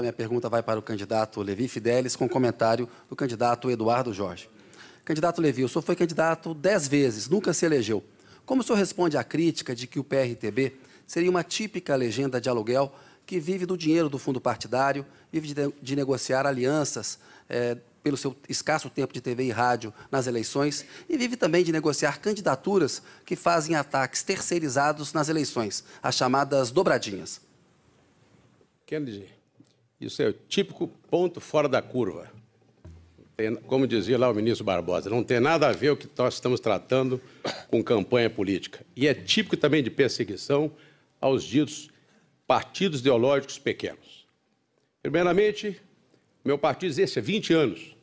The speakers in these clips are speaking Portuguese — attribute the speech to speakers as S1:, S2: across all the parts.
S1: A minha pergunta vai para o candidato Levi Fidelis, com comentário do candidato Eduardo Jorge. Candidato Levi, o senhor foi candidato dez vezes, nunca se elegeu. Como o senhor responde à crítica de que o PRTB seria uma típica legenda de aluguel que vive do dinheiro do fundo partidário, vive de, de negociar alianças é, pelo seu escasso tempo de TV e rádio nas eleições e vive também de negociar candidaturas que fazem ataques terceirizados nas eleições, as chamadas dobradinhas?
S2: Kennedy. Isso é o típico ponto fora da curva. Tem, como dizia lá o ministro Barbosa, não tem nada a ver o que nós estamos tratando com campanha política. E é típico também de perseguição aos ditos partidos ideológicos pequenos. Primeiramente, meu partido existe há 20 anos.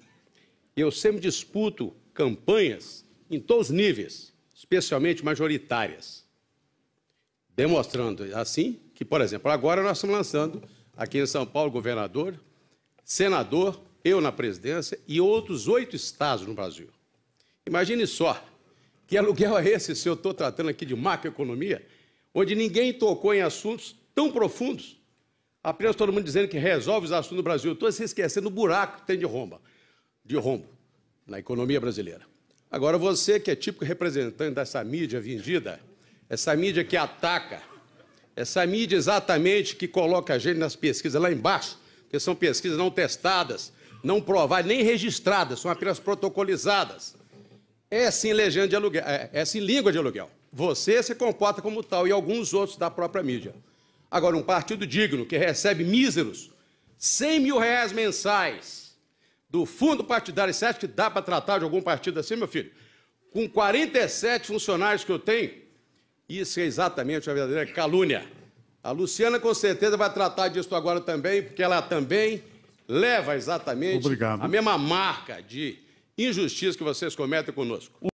S2: E eu sempre disputo campanhas em todos os níveis, especialmente majoritárias. Demonstrando assim que, por exemplo, agora nós estamos lançando aqui em São Paulo, governador, senador, eu na presidência e outros oito estados no Brasil. Imagine só, que aluguel é esse se eu estou tratando aqui de macroeconomia, onde ninguém tocou em assuntos tão profundos, apenas todo mundo dizendo que resolve os assuntos do Brasil, todo se esquecendo do buraco que tem de romba, de rombo na economia brasileira. Agora você que é típico representante dessa mídia vendida, essa mídia que ataca essa mídia exatamente que coloca a gente nas pesquisas lá embaixo, porque são pesquisas não testadas, não provadas, nem registradas, são apenas protocolizadas. É sim legenda de aluguel, é, é sim língua de aluguel. Você se comporta como tal e alguns outros da própria mídia. Agora, um partido digno que recebe míseros 100 mil reais mensais do fundo partidário, você acha que dá para tratar de algum partido assim, meu filho? Com 47 funcionários que eu tenho, isso é exatamente uma verdadeira calúnia. A Luciana com certeza vai tratar disso agora também, porque ela também leva exatamente Obrigado. a mesma marca de injustiça que vocês cometem conosco.